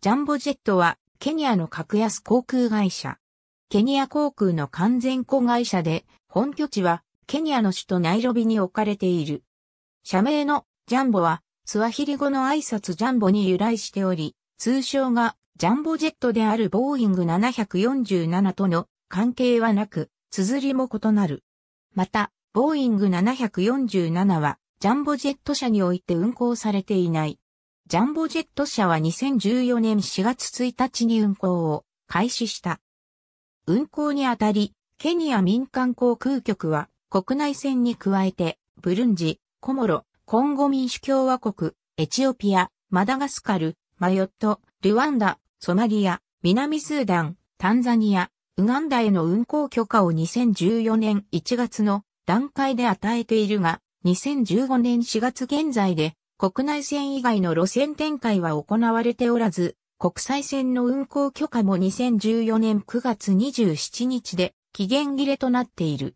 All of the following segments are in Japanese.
ジャンボジェットは、ケニアの格安航空会社。ケニア航空の完全子会社で、本拠地は、ケニアの首都ナイロビに置かれている。社名のジャンボは、スワヒリ語の挨拶ジャンボに由来しており、通称がジャンボジェットであるボーイング747との関係はなく、綴りも異なる。また、ボーイング747は、ジャンボジェット社において運航されていない。ジャンボジェット社は2014年4月1日に運行を開始した。運行にあたり、ケニア民間航空局は国内線に加えて、ブルンジ、コモロ、コンゴ民主共和国、エチオピア、マダガスカル、マヨット、ルワンダ、ソマリア、南スーダン、タンザニア、ウガンダへの運行許可を2014年1月の段階で与えているが、2015年4月現在で国内線以外の路線展開は行われておらず、国際線の運行許可も2014年9月27日で期限切れとなっている。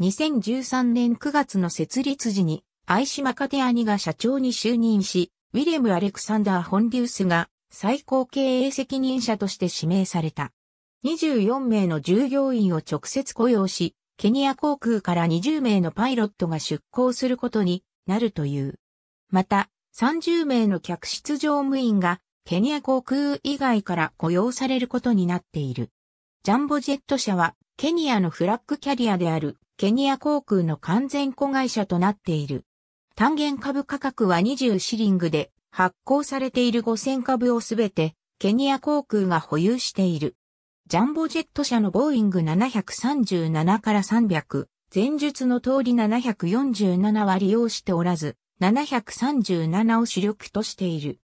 2013年9月の設立時に、シ島カテアニが社長に就任し、ウィレム・アレクサンダー・ホンデュースが最高経営責任者として指名された。24名の従業員を直接雇用し、ケニア航空から20名のパイロットが出向することになるという。また、30名の客室乗務員が、ケニア航空以外から雇用されることになっている。ジャンボジェット社は、ケニアのフラッグキャリアである、ケニア航空の完全子会社となっている。単元株価格は20シリングで、発行されている5000株をすべて、ケニア航空が保有している。ジャンボジェット社のボーイング737から300、前述の通り747は利用しておらず、737を主力としている。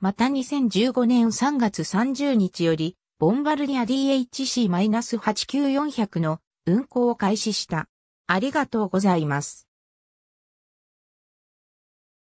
また2015年3月30日より、ボンバルディア DHC-89400 の運行を開始した。ありがとうございます。